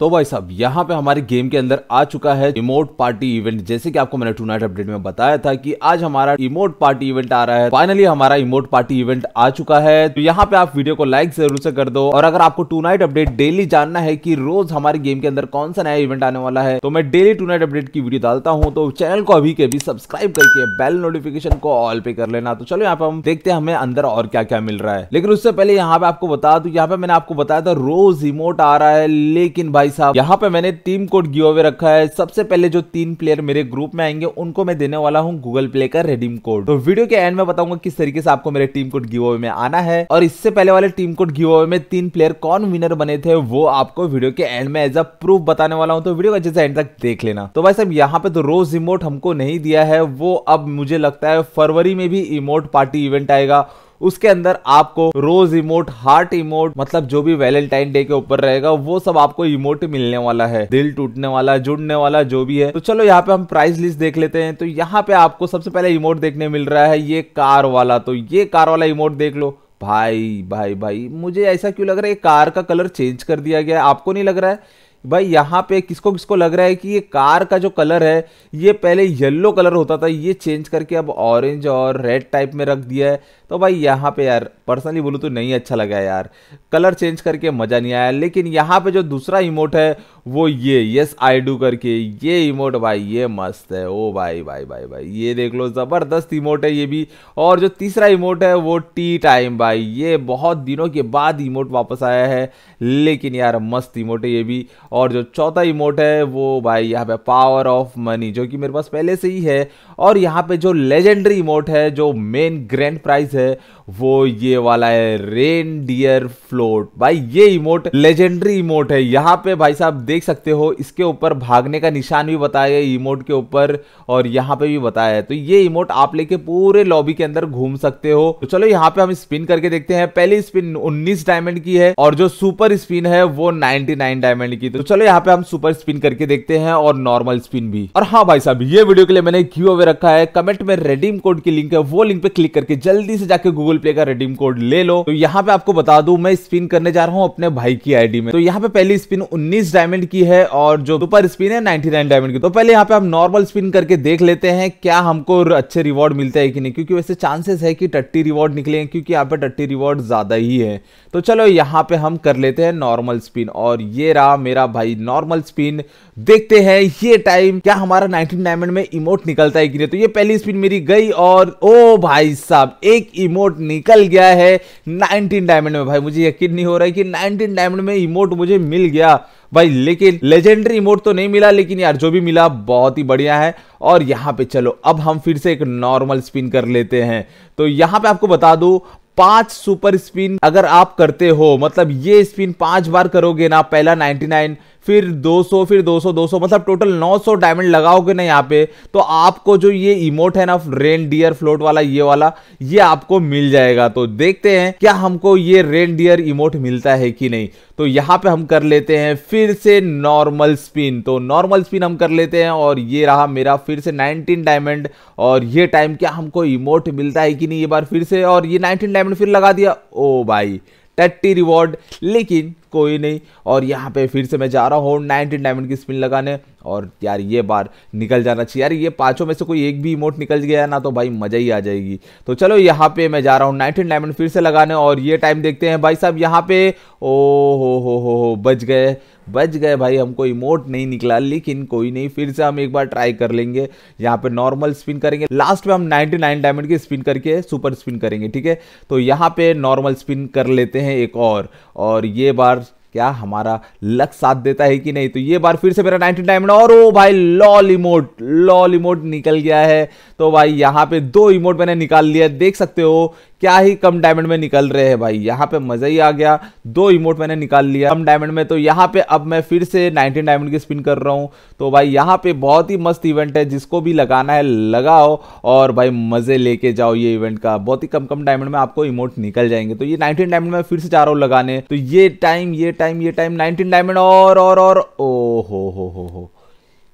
तो भाई साहब यहाँ पे हमारे गेम के अंदर आ चुका है इमोट पार्टी इवेंट जैसे कि आपको मैंने टू नाइट अपडेट में बताया था कि आज हमारा इमोट पार्टी इवेंट आ रहा है फाइनली हमारा इमोट पार्टी इवेंट आ चुका है तो यहाँ पे आप वीडियो को लाइक जरूर से कर दो और अगर आपको टू नाइट अपडेट डेली जानना है कि रोज हमारे गेम के अंदर कौन सा नया इवेंट आने वाला है तो मैं डेली टू नाइट अपडेट की वीडियो डालता हूँ तो चैनल को अभी के अभी सब्सक्राइब करके बेल नोटिफिकेशन को ऑल पे कर लेना तो चलो यहाँ पे हम देखते हैं हमें अंदर और क्या क्या मिल रहा है लेकिन उससे पहले यहाँ पे आपको बता दू यहाँ पे मैंने आपको बताया था रोज इमोट आ रहा है लेकिन भाई भाई साहब यहाँ पे मैंने टीम कोड गिव अवे रखा है सबसे पहले जो तीन प्लेयर मेरे ग्रुप में आएंगे उनको मैं देने वाला हूँ गूगल प्ले का रेडीम कोड तो वीडियो के एंड में बताऊंगा किस तरीके से आपको मेरे टीम कोड गिव अवे में आना है और इससे पहले वाले टीम कोड गिव अवे में तीन प्लेयर कौन विनर बने थे वो आपको वीडियो के एंड में एज अ प्रूफ बताने वाला हूँ तो वीडियो का जैसे एंड तक देख लेना तो भाई साहब यहाँ पे तो रोज इमोट हमको नहीं दिया है वो अब मुझे लगता है फरवरी में भी इमोट पार्टी इवेंट आएगा उसके अंदर आपको रोज इमोट हार्ट इमोट मतलब जो भी वैलेंटाइन डे के ऊपर रहेगा वो सब आपको इमोट मिलने वाला है दिल टूटने वाला जुड़ने वाला जो भी है तो चलो यहाँ पे हम प्राइस लिस्ट देख लेते हैं तो यहाँ पे आपको सबसे पहले इमोट देखने मिल रहा है ये कार वाला तो ये कार वाला इमोट देख लो भाई भाई भाई मुझे ऐसा क्यों लग रहा है कार का कलर चेंज कर दिया गया आपको नहीं लग रहा है भाई यहाँ पे किसको किसको लग रहा है कि ये कार का जो कलर है ये पहले येलो कलर होता था ये चेंज करके अब ऑरेंज और रेड टाइप में रख दिया है तो भाई यहाँ पे यार पर्सनली बोलूँ तो नहीं अच्छा लगा यार कलर चेंज करके मज़ा नहीं आया लेकिन यहाँ पे जो दूसरा इमोट है वो ये यस आई डू करके ये इमोट भाई ये मस्त है ओ भाई भाई भाई भाई ये देख लो ज़बरदस्त इमोट है ये भी और जो तीसरा इमोट है वो टी टाइम भाई ये बहुत दिनों के बाद इमोट वापस आया है लेकिन यार मस्त इमोट है ये भी और जो चौथा इमोट है वो भाई यहाँ पे पावर ऑफ मनी जो कि मेरे पास पहले से ही है और यहाँ पे जो लेजेंडरी इमोट है जो मेन ग्रैंड प्राइज है वो ये वाला है रेन डियर फ्लोट भाई ये इमोट लेजेंडरी इमोट है यहाँ पे भाई साहब देख सकते हो इसके ऊपर भागने का निशान भी बताया है इमोट के ऊपर और यहाँ पे भी बताया है तो ये इमोट आप लेके पूरे लॉबी के अंदर घूम सकते हो तो चलो यहाँ पे हम स्पिन करके देखते हैं पहली स्पिन 19 डायमंड की है और जो सुपर स्पिन है वो 99 डायमंड की तो तो चलो यहाँ पे हम सुपर स्पिन करके देखते हैं और नॉर्मल स्पिन भी और हाँ भाई साहब ये वीडियो के लिए मैंने क्यू अवे रखा है कमेंट में रेडीम कोड की लिंक है वो लिंक पे क्लिक करके जल्दी से जाके गूगल पे का रेडीम कोड ले लो तो यहाँ पे आपको बता दू मैं स्पिन करने जा रहा हूँ अपने भाई की आईडी में तो यहाँ पे पहली स्पिन उन्नीस डायमंड की है और जो सुपर स्पिन है नाइनटी डायमंड की तो पहले यहाँ पे हम नॉर्मल स्पिन करके देख लेते हैं क्या हमको अच्छे रिवॉर्ड मिलता है कि नहीं क्योंकि वैसे चांसेस है कि टट्टी रिवॉर्ड निकले क्योंकि यहाँ पे टट्टी रिवॉर्ड ज्यादा ही है तो चलो यहाँ पे हम कर लेते हैं नॉर्मल स्पिन और ये रहा मेरा गया भाई नॉर्मल स्पिन देखते हैं ये टाइम क्या हमारा नाइनटीन डायमंड में इमोट निकलता है कि नहीं तो ये पहली स्पिन मेरी गई और ओ भाई साहब एक इमोट निकल गया है नाइनटीन डायमंड में भाई मुझे यकीन नहीं हो रहा है कि नाइनटीन डायमंड में इमोट मुझे मिल गया भाई लेकिन लेजेंडरी इमोट तो नहीं मिला लेकिन यार जो भी मिला बहुत ही बढ़िया है और यहाँ पे चलो अब हम फिर से एक नॉर्मल स्पिन कर लेते हैं तो यहाँ पे आपको बता दूं पांच सुपर स्पिन अगर आप करते हो मतलब ये स्पिन पांच बार करोगे ना पहला 99 फिर 200 फिर 200 200 मतलब टोटल 900 डायमंड लगाओगे ना यहाँ पे तो आपको जो ये इमोट है ना रेन डियर फ्लोट वाला ये वाला ये आपको मिल जाएगा तो देखते हैं क्या हमको ये रेन डियर इमोट मिलता है कि नहीं तो यहाँ पे हम कर लेते हैं फिर से नॉर्मल स्पिन तो नॉर्मल स्पिन हम कर लेते हैं और ये रहा मेरा फिर से 19 डायमंड और ये टाइम क्या हमको इमोट मिलता है कि नहीं ये बार फिर से और ये 19 डायमंड फिर लगा दिया ओ भाई टट्टी रिवॉर्ड लेकिन कोई नहीं और यहाँ पे फिर से मैं जा रहा हूँ नाइनटीन डायमंड की स्पिन लगाने और यार ये बार निकल जाना चाहिए यार ये पाँचों में से कोई एक भी इमोट निकल गया ना तो भाई मज़ा ही आ जाएगी तो चलो यहाँ पे मैं जा रहा हूँ नाइनटीन डायमंड फिर से लगाने और ये टाइम देखते हैं भाई साहब यहाँ पे ओ हो हो हो हो बच गए बच गए भाई हमको इमोट नहीं निकला लेकिन कोई नहीं फिर से हम एक बार ट्राई कर लेंगे यहाँ पे नॉर्मल स्पिन करेंगे लास्ट में हम 99 नाइन डायमंड की स्पिन करके सुपर स्पिन करेंगे ठीक है तो यहाँ पे नॉर्मल स्पिन कर लेते हैं एक और और ये बार क्या हमारा लक साथ देता है कि नहीं तो ये बार फिर से मेरा नाइनटीन डायमंड और ओ भाई लॉल इमोट लॉल इमोट निकल गया है तो भाई यहाँ पे दो इमोट मैंने निकाल लिया देख सकते हो क्या ही कम डायमंड में निकल रहे हैं भाई यहाँ पे मज़ा ही आ गया दो इमोट मैंने निकाल लिया कम डायमंड में तो यहाँ पे अब मैं फिर से 19 डायमंड की स्पिन कर रहा हूँ तो भाई यहाँ पे बहुत ही मस्त इवेंट है जिसको भी लगाना है लगाओ और भाई मज़े लेके जाओ ये इवेंट का बहुत ही कम कम डायमंड में आपको इमोट निकल जाएंगे तो ये नाइनटीन डायमंड में फिर से जा रहा हूँ लगाने तो ये टाइम ये टाइम ये टाइम नाइनटीन डायमंड और और ओ हो हो हो हो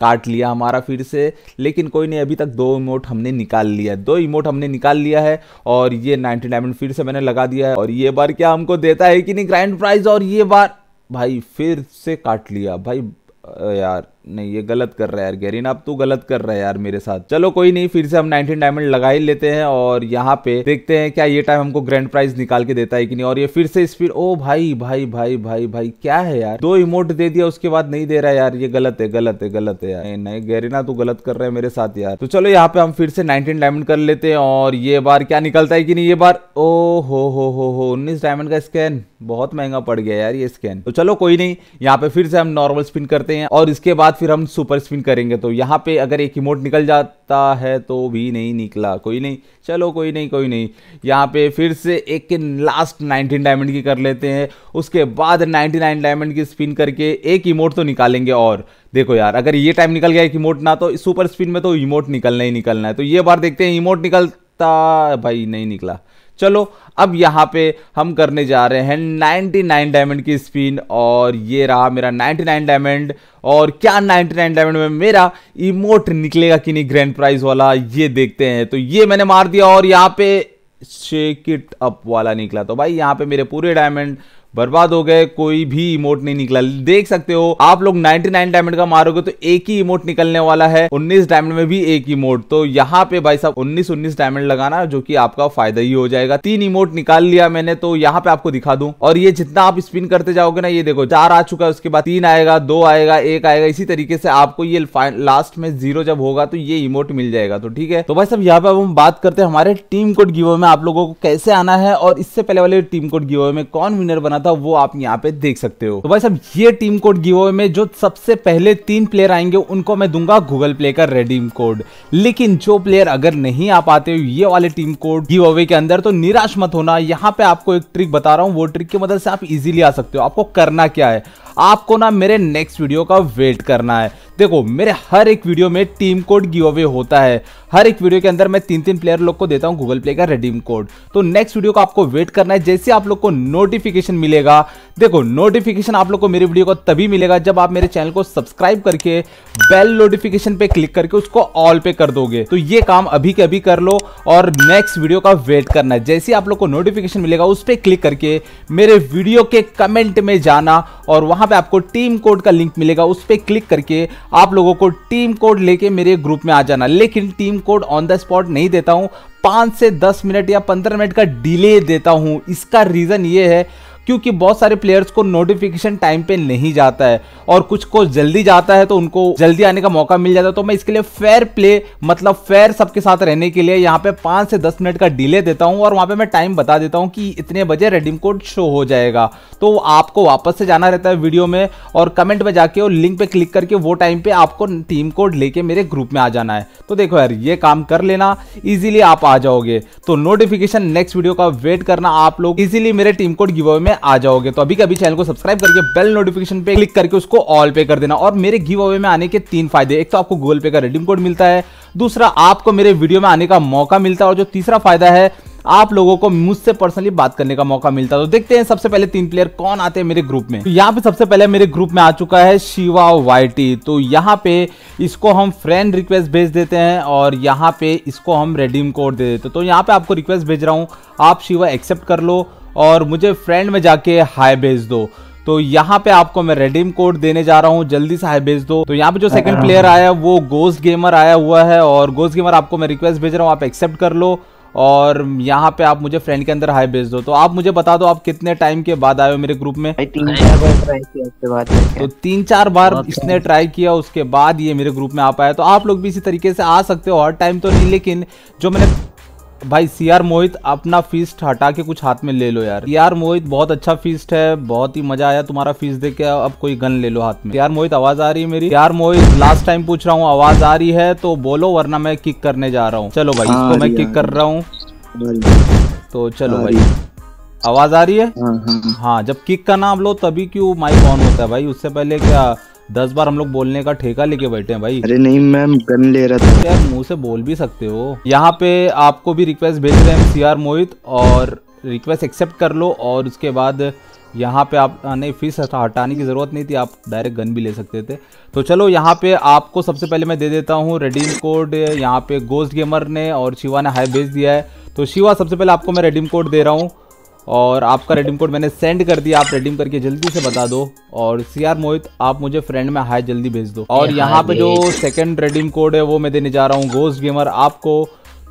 काट लिया हमारा फिर से लेकिन कोई नहीं अभी तक दो इमोट हमने निकाल लिया है दो इमोट हमने निकाल लिया है और ये नाइनटी डायमंड फिर से मैंने लगा दिया है और ये बार क्या हमको देता है कि नहीं ग्रैंड प्राइज और ये बार भाई फिर से काट लिया भाई यार नहीं ये गलत कर रहा है यार गैरिन अब तू गलत कर रहा है यार मेरे साथ चलो कोई नहीं फिर से हम 19 डायमंड लगा ही लेते हैं और यहाँ पे देखते हैं क्या ये टाइम हमको ग्रैंड प्राइज निकाल के देता है कि नहीं और ये फिर से स्पीड ओ भाई भाई भाई भाई भाई क्या है यार दो इमोट दे दिया उसके बाद नहीं दे रहा यार ये गलत है गलत है गलत है यार नहीं, नहीं गैरिना तू गलत कर रहा है मेरे साथ यार तो चलो यहाँ पे हम फिर से नाइनटीन डायमंड कर लेते हैं और ये बार क्या निकलता है कि नहीं ये बार ओ हो हो हो हो उन्नीस डायमंड का स्कैन बहुत महंगा पड़ गया यार ये स्कैन तो चलो कोई नहीं यहाँ पे फिर से हम नॉर्मल स्पिन करते हैं और इसके बाद फिर हम सुपर स्पिन करेंगे तो यहाँ पे अगर एक इमोट निकल जाता है तो भी नहीं निकला कोई नहीं चलो कोई नहीं कोई नहीं यहाँ पे फिर से एक लास्ट 19 डायमंड की कर लेते हैं उसके बाद 99 डायमंड की स्पिन करके एक इमोट तो निकालेंगे और देखो यार अगर ये टाइम निकल गया एक इमोट ना तो सुपर स्पिन में तो इमोट निकलना ही निकलना है तो ये बार देखते हैं इमोट निकल सकता भाई नहीं निकला चलो अब यहाँ पे हम करने जा रहे हैं 99 डायमंड की स्पिन और ये रहा मेरा 99 डायमंड और क्या 99 डायमंड में मेरा इमोट निकलेगा कि नहीं ग्रैंड प्राइज वाला ये देखते हैं तो ये मैंने मार दिया और यहाँ पे शेक इट अप वाला निकला तो भाई यहाँ पे मेरे पूरे डायमंड बर्बाद हो गए कोई भी इमोट नहीं निकला देख सकते हो आप लोग 99 डायमंड का मारोगे तो एक ही इमोट निकलने वाला है 19 डायमंड में भी एक इमोट तो यहाँ पे भाई साहब 19 19 डायमंड लगाना जो कि आपका फायदा ही हो जाएगा तीन इमोट निकाल लिया मैंने तो यहाँ पे आपको दिखा दू और ये जितना आप स्पिन करते जाओगे ना ये देखो चार आ चुका है उसके बाद तीन आएगा दो आएगा एक आएगा इसी तरीके से आपको ये लास्ट में जीरो जब होगा तो ये इमोट मिल जाएगा तो ठीक है तो भाई साहब यहाँ पे हम बात करते हैं हमारे टीम कोड गिवे में आप लोगों को कैसे आना है और इससे पहले वाले टीम कोड गिवे में कौन विनर बना था वो आप यहाँ पे देख सकते हो तो भाई सब ये टीम कोड गिव अवे में जो सबसे पहले तीन प्लेयर आएंगे उनको मैं दूंगा गूगल प्ले का रेडीम कोड लेकिन जो प्लेयर अगर नहीं आ पाते हो ये वाले टीम कोड गिव अवे के अंदर तो निराश मत होना यहाँ पे आपको एक ट्रिक बता रहा हूँ वो ट्रिक की मदद से आप इजिली आ सकते हो आपको करना क्या है आपको ना मेरे नेक्स्ट वीडियो का वेट करना है देखो मेरे हर एक वीडियो में टीम कोड गिव अवे होता है हर एक वीडियो के अंदर मैं तीन तीन प्लेयर लोग को देता हूँ गूगल प्ले का रेडीम कोड तो नेक्स्ट वीडियो को आपको वेट करना है जैसे आप लोग को नोटिफिकेशन मिले मिलेगा देखो नोटिफिकेशन आप लोग को मेरे वीडियो को तभी मिलेगा जब आप मेरे चैनल को सब्सक्राइब करके बेल नोटिफिकेशन पे क्लिक करके उसको ऑल पे कर दोगे तो ये काम अभी के अभी कर लो और नेक्स्ट वीडियो का वेट करना जैसे आप लोग को नोटिफिकेशन मिलेगा उस पर क्लिक करके मेरे वीडियो के कमेंट में जाना और वहां पर आपको टीम कोड का लिंक मिलेगा उस पर क्लिक करके आप लोगों को टीम कोड लेके मेरे ग्रुप में आ जाना लेकिन team code on the spot नहीं देता हूं पाँच से दस मिनट या पंद्रह मिनट का डिले देता हूं इसका रीज़न ये है क्योंकि बहुत सारे प्लेयर्स को नोटिफिकेशन टाइम पे नहीं जाता है और कुछ को जल्दी जाता है तो उनको जल्दी आने का मौका मिल जाता है तो मैं इसके लिए फेयर प्ले मतलब फेयर सबके साथ रहने के लिए यहाँ पे पाँच से दस मिनट का डिले देता हूँ और वहाँ पे मैं टाइम बता देता हूँ कि इतने बजे रेडीम कोड शो हो जाएगा तो आपको वापस से जाना रहता है वीडियो में और कमेंट में जाके और लिंक पे क्लिक करके वो टाइम पे आपको टीम कोड लेके मेरे ग्रुप में आ जाना है तो देखो यार ये काम कर लेना इजीली आप आ जाओगे तो नोटिफिकेशन नेक्स्ट वीडियो का वेट करना आप लोग इजीली मेरे टीम कोड गिवे में आ जाओगे तो अभी कभी चैनल को सब्सक्राइब करके बेल नोटिफिकेशन पे क्लिक करके उसको ऑल पे कर देना और मेरे गिव अवे में आने के तीन फायदे एक तो आपको गूगल पे का रिडीम कोड मिलता है दूसरा आपको मेरे वीडियो में आने का मौका मिलता है और जो तीसरा फायदा है आप लोगों को मुझसे पर्सनली बात करने का मौका मिलता है तो देखते हैं सबसे पहले तीन प्लेयर कौन आते हैं मेरे ग्रुप में तो यहाँ पे सबसे पहले मेरे ग्रुप में आ चुका है शिवा वाईटी तो यहाँ पे इसको हम फ्रेंड रिक्वेस्ट भेज देते हैं और यहाँ पे इसको हम रेडीम कोड दे देते हैं तो यहाँ पे आपको रिक्वेस्ट भेज रहा हूँ आप शिवा एक्सेप्ट कर लो और मुझे फ्रेंड में जाके हाई भेज दो तो यहाँ पे आपको मैं रेडीम कोड देने जा रहा हूँ जल्दी से हाई भेज दो तो यहाँ पे जो सेकंड प्लेयर हाँ, हाँ, हाँ। आया है वो गोस्ट गेमर आया हुआ है और गोस्ट गेमर आपको मैं रिक्वेस्ट भेज रहा हूँ आप एक्सेप्ट कर लो और यहाँ पे आप मुझे फ्रेंड के अंदर हाई भेज दो तो आप मुझे बता दो आप कितने टाइम के बाद आए हो मेरे ग्रुप में तीन चार बार ट्राई किया तो तीन चार बार इसने ट्राई किया उसके बाद ये मेरे ग्रुप में आ पाया तो आप लोग भी इसी तरीके से आ सकते हो हर टाइम तो नहीं लेकिन जो मैंने भाई सीआर मोहित अपना फीसट हटा के कुछ हाथ में ले लो यार सीआर मोहित बहुत अच्छा फीसट है बहुत ही मजा आया तुम्हारा दे के अब कोई गन ले लो हाथ में सीआर मोहित आवाज आ रही है मेरी सीआर मोहित लास्ट टाइम पूछ रहा हूँ आवाज आ रही है तो बोलो वरना मैं किक करने जा रहा हूँ चलो भाई इसको मैं किक कर रहा हूँ तो चलो भाई आवाज आ रही है हाँ, हाँ।, हाँ जब किक का नाम लो तभी क्यों माइक ऑन होता है भाई उससे पहले क्या दस बार हम लोग बोलने का ठेका लेके बैठे हैं भाई अरे नहीं मैम गन ले रहा था यार मुंह से बोल भी सकते हो यहाँ पे आपको भी रिक्वेस्ट भेज रहे हैं सी आर मोहित और रिक्वेस्ट एक्सेप्ट कर लो और उसके बाद यहाँ पे आप नहीं फीस हटाने की ज़रूरत नहीं थी आप डायरेक्ट गन भी ले सकते थे तो चलो यहाँ पे आपको सबसे पहले मैं दे देता हूँ रेडीम कोड यहाँ पे गोस्ट गेमर ने और शिवा ने हाई भेज दिया है तो शिवा सबसे पहले आपको मैं रेडीम कोड दे रहा हूँ और आपका रेडीम कोड मैंने सेंड कर दिया आप रेडीम करके जल्दी से बता दो और सी आर मोहित आप मुझे फ्रेंड में हाई जल्दी भेज दो और यहाँ हाँ पे जो सेकंड रेडीम कोड है वो मैं देने जा रहा हूँ गोस्ट गेमर आपको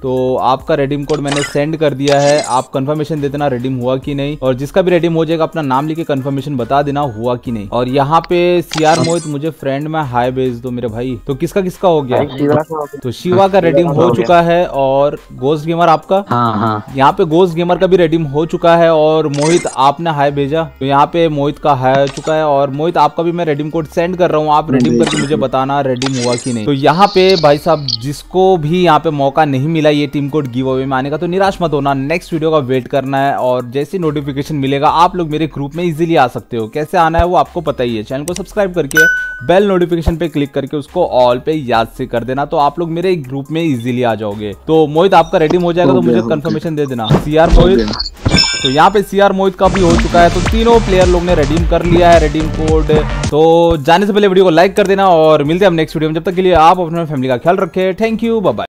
तो आपका रेडीम कोड मैंने सेंड कर दिया है आप कंफर्मेशन दे देना रेडीम हुआ कि नहीं और जिसका भी रेडीम हो जाएगा अपना नाम लिखे कंफर्मेशन बता देना हुआ कि नहीं और यहाँ पे सीआर मोहित मुझे फ्रेंड में हाई भेज दो मेरे भाई तो किसका किसका हो गया तो शिवा का रेडीम हो चुका है और गोस्ट गेमर आपका हाँ, हाँ। यहाँ पे गोस्ट गेमर का भी रेडीम हो चुका है और मोहित आपने हाई भेजा तो यहाँ पे मोहित का हाई हो चुका है और मोहित आपका भी मैं रेडीम कोड सेंड कर रहा हूँ आप रेडीम करके मुझे बताना रेडीम हुआ कि नहीं तो यहाँ पे भाई साहब जिसको भी यहाँ पे मौका नहीं मिला मिला ये टीम कोड गिव अवे में आने का तो निराश मत होना नेक्स्ट वीडियो का वेट करना है और जैसे नोटिफिकेशन मिलेगा आप लोग मेरे ग्रुप में इजीली आ सकते हो कैसे आना है वो आपको पता ही है चैनल को सब्सक्राइब करके बेल नोटिफिकेशन पे क्लिक करके उसको ऑल पे याद से कर देना तो आप लोग मेरे ग्रुप में इजिली आ जाओगे तो मोहित आपका रेडी हो जाएगा तो मुझे कन्फर्मेशन दे देना सी मोहित तो यहाँ पे सीआर मोहित का भी हो चुका है तो तीनों प्लेयर लोग ने रेडीम कर लिया है रेडीम कोड तो जाने से पहले वीडियो को लाइक कर देना और मिलते हैं हम नेक्स्ट वीडियो में जब तक के लिए आप अपने फैमिली का ख्याल रखें थैंक यू बाय